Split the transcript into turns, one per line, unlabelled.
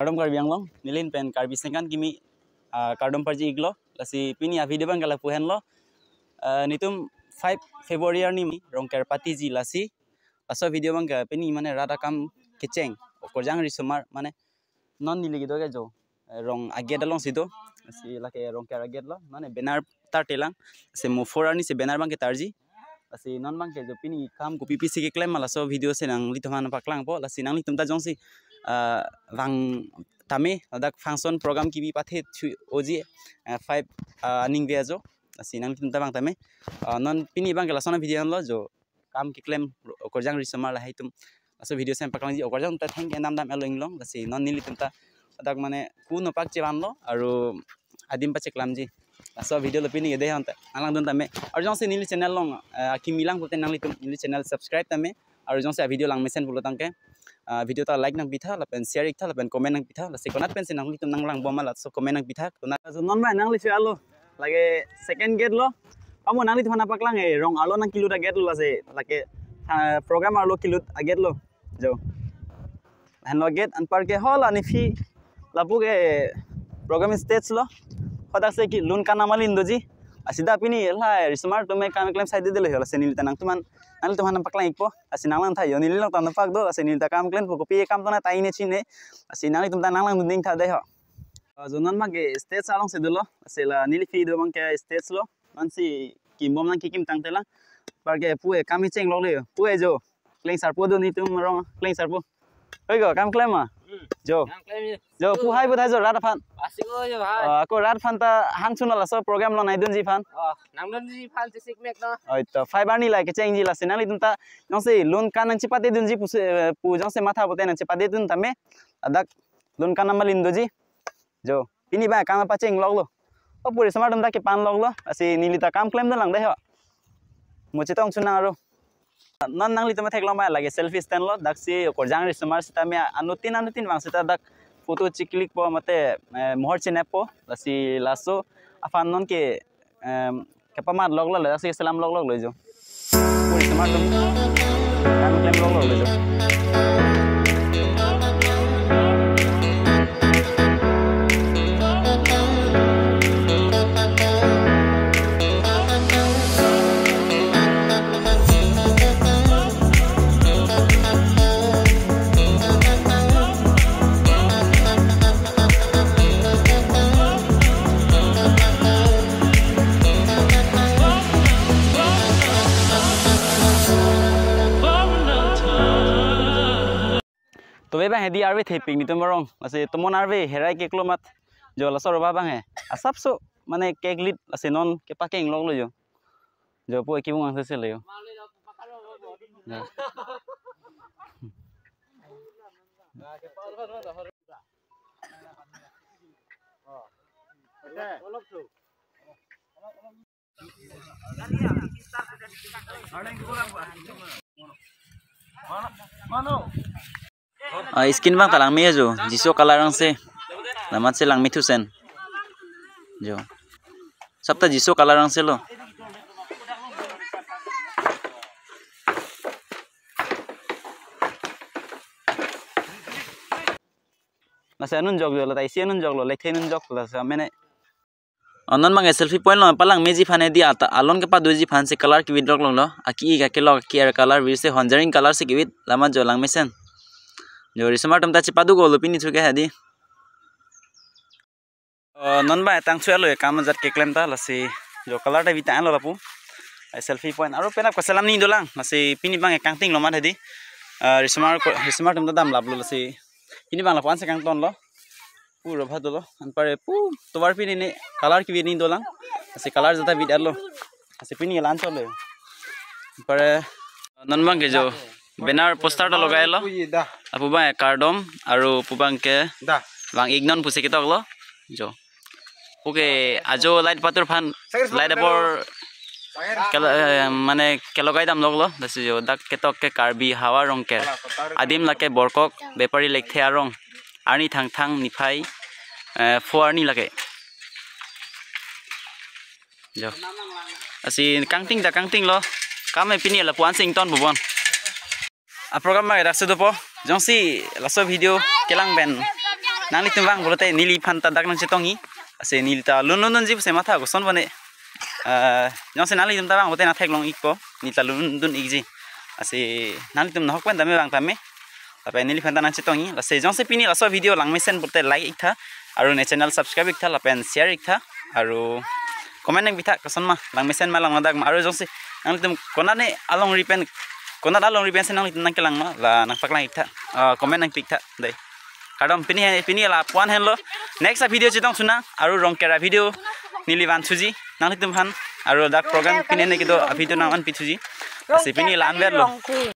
কাৰ্ডম কাৰ্বি আংলং নীলিন পেন কাৰ্বি চেংকান কিমি কাৰ্ডম পাৰ্জি ইগল লাচি পিনি আভি দেৱান গালা পুহেন ল নিতুম ফাইভ ফেব্ৰুৱাৰী নিমি ৰংকেৰ পাতি জি লাচি লাচৰ ভিডিঅ' বাং পিনি মানে ৰাধা কাম কেচেং অকৰজাং ৰিচুমাৰ মানে নন নিলিগিত গে যৌ ৰং আগিয়া দালং চিটো লাচি লাগে ৰংকেৰ আগিয়াত ল মানে বেনাৰ তাৰ টেলাং আছে মুফৰাৰ নিছে বেনাৰ বাংকে তাৰ জি লাচি নন বাংকে যৌ পিনি কাম কপি পিচি কে ক্লাইম লাচৰ ভিডিঅ' চে নাংলি থমান পাকলাং প লাচি নাংলি তুমি তাত যাওঁ চি তামে লাদাক ফাংশন প্রোগ্রাম কিবি পাথে ছুই ওজি ফাইভ আনিং বে আজো আছি নাম তিনটা বাং তামে নন পিনি বাং গেলাসনা ভিডিও আনলো জো কাম কি ক্লেম অকরজাং রিসমার লাহাই তুম আসো ভিডিও সেম পাকলাং জি অকরজাং তা থ্যাংক এ নাম দাম এলো ইংলং আছি নন নিলি তিনটা লাদাক মানে কু নপাক চে বানলো আর আদিম পাচে ক্লাম জি আসো ভিডিও লপি নি গেদে হন্তা আলাং দুন তামে আর জন সে নিলি চ্যানেল লং কি মিলাং বলতে নাং লিতুম নিলি চ্যানেল সাবস্ক্রাইব তামে আর জন সে ভিডিও লাং মেসেন বলো তাঙ্কে ভিডিওটো লাইক নাক বিথা অলপ শ্বেয়াৰ ইথা অলপ কমেণ্ট নাক বিথা অলপ চিকনাত পেঞ্চি নাং লিখি নাং লাং বমাল চ' কমেণ্ট নাক বিথা নন বাই নাং লিছোঁ আলু লাগে ছেকেণ্ড গেট ল পামো নাং লিখা নাপাকলাং এই ৰং আলু নাং কিলো এটা গেট ল আছে লাগে প্ৰগ্ৰেম আৰু কিলোত আগেট ল যাওঁ হেন ল গেট আনপাৰকে হ'ল আনি ফি লাপোক এই প্ৰগ্ৰেম ষ্টেজ ল সদাছে কি লোন কানামালি ইন্দজী আসিদা আপনি এলাই স্মার তুমি কামে ক্লাম সাইড দিলে হল আছে নীলতা নাম তোমার নাহলে তোমার নাম পাকলাম ইকো আসি নালাম থাই নীল নাম তো পাক দল আছে নীলতা কাম ক্লেন ফুকো পিয়ে কাম তো না তাই নেছি নে আসি নালে তোমার নালাম দিন থা দেহ জোনান মাকে স্টেজ আলং সে দিল আছে নীলি ফি দেবং কে স্টেজ লো মানসি কিম্বম না কি কিম তাং তেলা পারকে পুয়ে কামি চেং লগলে পুয়ে যো ক্লেন সারপো দিও নি তুম রং ক্লেন সারপো হই গো কাম ক্লেম মা যো পু হাই বুধাই যো রাত ফান আকো রাত ফান তা হাং ছুন লাস প্রোগ্রাম ল নাই দুনজি ফান নাম দুনজি ফাল জি সিক মেক না হই তো ফাইবার নি লাগে চেঞ্জি লাসে না লি তুমতা নসে লোন কান নচি পাতে দুনজি পু জসে মাথা বতে নচি পাতে দুন তামে আদাক লোন কান নাম লিন দুজি যো ইনি বা কাম পাচে ইং লগলো ও পুরে সমাডম দাকে পান লগলো আসি নিলি তা কাম ক্লেম দ লাং দে হ মুচি তং ছুন না আরো নন নাংলি তুমি থাকলে মায় লাগে সেলফি স্ট্যান্ড দেখছি কর্জাং রিসমার সেটা আমি নতুন আনুতিন মাংস এটা দেখ ফটো চিকলিক পো মতে মোহর চিনাপ লাসি লাসো আফান নন কে কেপা মার লগ লাগে দেখছি লগ লগ লই যাও तबे तो बाहे दी आरवे थे पिंग तुम रंग असे आवे आरवे हेराय केकलो मत जो लसर बा बाहे आ सबसो माने केक लिट असे नन के पाके इंग लग लयो जो पो किबो मांसे से लयो मानो স্কিন বাং কালামি হেজো জিসো কালার আংসে লামাচে লামি থুসেন জো সপ্তাহ জিসো কালার আংসে লো আচ্ছা এনুন জগ জল তাই এনুন জগল লেখে এনুন জগ আছে মানে অনন মাংে সেলফি পয়েন্ট লাল মে জি ফানে দি আলন কেপা দুই জি ফানছে কালার কিবিদ লগ লো আর কি কাকে লগ কি আর কালার বিষে হঞ্জারিং কালার সে কিবিদ লামা জলাং মেসেন Jadi semua tempat cepat tu golup ini juga hadi. Non bah, tang cuit lo ya. Kamu jad keklem tak lah si. Jo kalau ada vitamin lo lapu. Selfie point. Aduh penap kesalam ni dolang. Masih pini bang ya kangting lo mat hadi. Risma risma tempat dam lapu lah si. Pini bang lapuan sekarang tuan lo. Pu rubah dulu. Anpare pu tuar pini ni. Kalau kiri ni dolang. Masih kalau jadah vitamin lo. Masih pini lancar lo. Anpare non bang kejo. বেনাৰ পোষ্টাৰটো লগাই লুবা কাৰ্ডম আৰু পুবাংকে বাং ইগন পুচি কেইটা অলপ যকে আজিও লাইট পাতৰ ফান লাইট লাইটবৰ মানে কেলগাই দাম লগল বেছি যো দাক কেতককে কাৰ্বি হাৱা ৰং কে আদিম লাগে বৰকক বেপাৰী লেখে আৰু ৰং আৰ্নি থাং থাং নিফাই ফুৱাৰ্নি লাগে যি কাংটিং দা কাংটিং ল কামে পিনি এলা পুৱান চিংটন Bhuban a programa de darse dopo, yo sí, la soy video, que lang ven, nani tu bang, volte, nili panta dagna chetongi, se nilta, lunun dun zip se mata, son bone, yo sé nani tu bang, volte, nate long ipo, nita lunun dun igzi, se nani tu no cuenta, me bang tame, la pen nili panta nanchetongi, la se, yo sé pini, la soy video, lang mesen, volte, like ita, aru ne channel, subscribe ita, la pen share ita, aru, comment en vita, que son ma, lang mesen, ma lang madagma, aru yo sé, nani tu, conane, along repent, kung na dalong ribensya nang itinang kilang mo la nang paklang ita uh, comment nang pikta day kadom pini pini la puan hen lo next sa video chitong suna aru rong kera video nili van suji nang itum han aru dak program pini nang kito a video nang an pitsuji kasi pini la anwer lo